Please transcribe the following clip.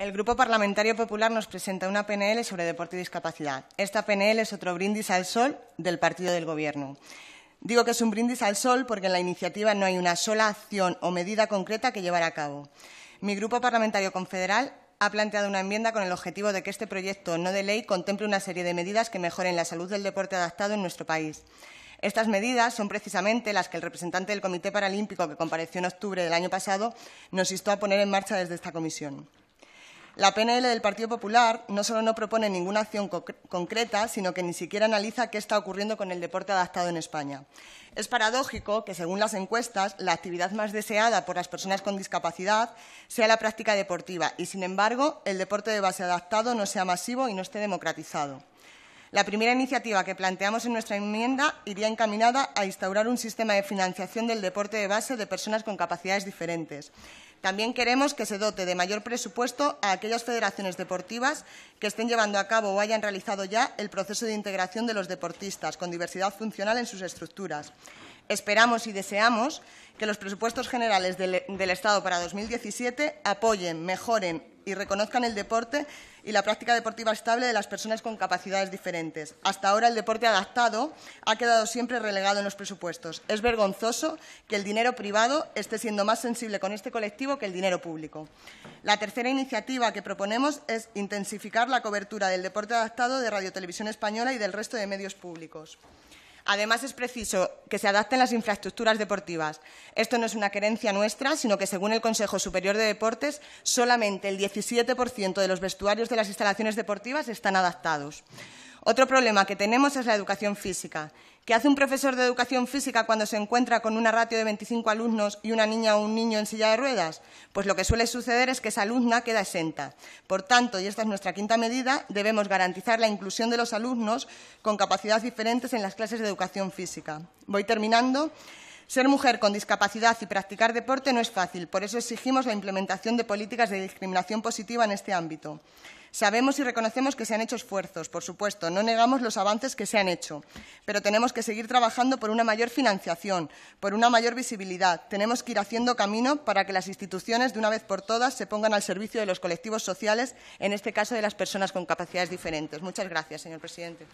El Grupo Parlamentario Popular nos presenta una PNL sobre deporte y discapacidad. Esta PNL es otro brindis al sol del partido del Gobierno. Digo que es un brindis al sol porque en la iniciativa no hay una sola acción o medida concreta que llevar a cabo. Mi Grupo Parlamentario Confederal ha planteado una enmienda con el objetivo de que este proyecto no de ley contemple una serie de medidas que mejoren la salud del deporte adaptado en nuestro país. Estas medidas son precisamente las que el representante del Comité Paralímpico, que compareció en octubre del año pasado, nos instó a poner en marcha desde esta comisión. La PNL del Partido Popular no solo no propone ninguna acción concreta, sino que ni siquiera analiza qué está ocurriendo con el deporte adaptado en España. Es paradójico que, según las encuestas, la actividad más deseada por las personas con discapacidad sea la práctica deportiva y, sin embargo, el deporte de base adaptado no sea masivo y no esté democratizado. La primera iniciativa que planteamos en nuestra enmienda iría encaminada a instaurar un sistema de financiación del deporte de base de personas con capacidades diferentes también queremos que se dote de mayor presupuesto a aquellas federaciones deportivas que estén llevando a cabo o hayan realizado ya el proceso de integración de los deportistas con diversidad funcional en sus estructuras. Esperamos y deseamos que los presupuestos generales del, Estado para 2017 apoyen, mejoren y reconozcan el deporte y la práctica deportiva estable de las personas con capacidades diferentes. Hasta ahora el deporte adaptado ha quedado siempre relegado en los presupuestos. Es vergonzoso que el dinero privado esté siendo más sensible con este colectivo que el dinero público. La tercera iniciativa que proponemos es intensificar la cobertura del deporte adaptado de radiotelevisión Española y del resto de medios públicos. Además, es preciso que se adapten las infraestructuras deportivas. Esto no es una querencia nuestra, sino que, según el Consejo Superior de Deportes, solamente el 17% de los vestuarios de las instalaciones deportivas están adaptados. Otro problema que tenemos es la educación física. ¿Qué hace un profesor de educación física cuando se encuentra con una ratio de 25 alumnos y una niña o un niño en silla de ruedas? Pues lo que suele suceder es que esa alumna queda exenta. Por tanto, y esta es nuestra quinta medida, debemos garantizar la inclusión de los alumnos con capacidades diferentes en las clases de educación física. Voy terminando. Ser mujer con discapacidad y practicar deporte no es fácil, por eso exigimos la implementación de políticas de discriminación positiva en este ámbito. Sabemos y reconocemos que se han hecho esfuerzos, por supuesto, no negamos los avances que se han hecho, pero tenemos que seguir trabajando por una mayor financiación, por una mayor visibilidad. Tenemos que ir haciendo camino para que las instituciones, de una vez por todas, se pongan al servicio de los colectivos sociales, en este caso de las personas con capacidades diferentes. Muchas gracias, señor presidente.